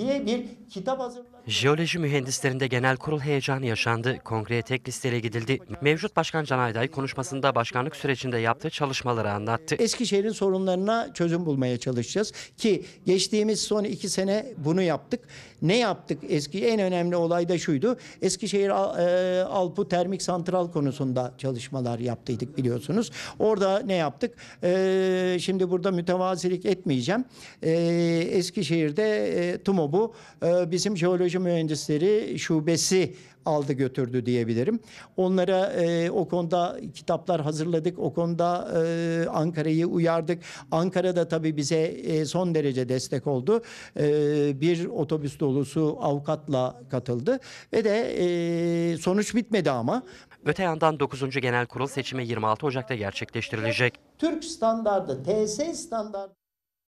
diye bir kitap hazırladı. Jeoloji mühendislerinde genel kurul heyecanı yaşandı. Kongreye tek listeyle gidildi. Mevcut Başkan Can Ayday konuşmasında başkanlık sürecinde yaptığı çalışmaları anlattı. Eskişehir'in sorunlarına çözüm bulmaya çalışacağız ki geçtiğimiz son iki sene bunu yaptık. Ne yaptık? Eski en önemli olay da şuydu. Eskişehir e, Alpu Termik Santral konusunda çalışmalar yaptıydık biliyorsunuz. Orada ne yaptık? E, şimdi burada mütevazilik etmeyeceğim. E, Eskişehir'de e, TUMO bu e, bizim jeoloji mühendisleri şubesi aldı götürdü diyebilirim. Onlara e, o konuda kitaplar hazırladık. O konuda e, Ankara'yı uyardık. Ankara da tabii bize e, son derece destek oldu. E, bir otobüs dolusu avukatla katıldı ve de e, sonuç bitmedi ama. Öte yandan 9. Genel Kurul seçimi 26 Ocak'ta gerçekleştirilecek. Türk standardı, TS standardı